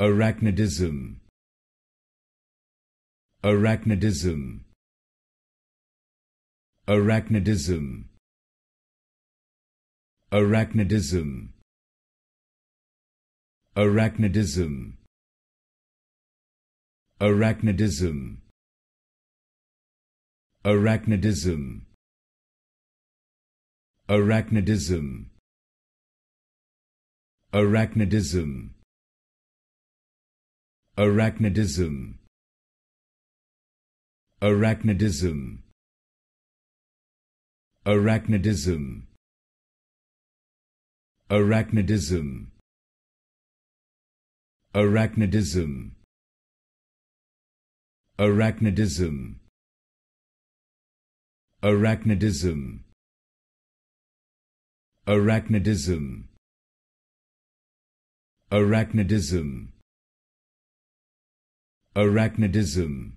arachnidism arachnidism arachnidism arachnidism arachnidism arachnidism arachnidism arachnidism arachnidism Arachnidism Arachnidism Arachnidism Arachnidism Arachnidism Arachnidism Arachnidism Arachnidism Arachnidism arachnidism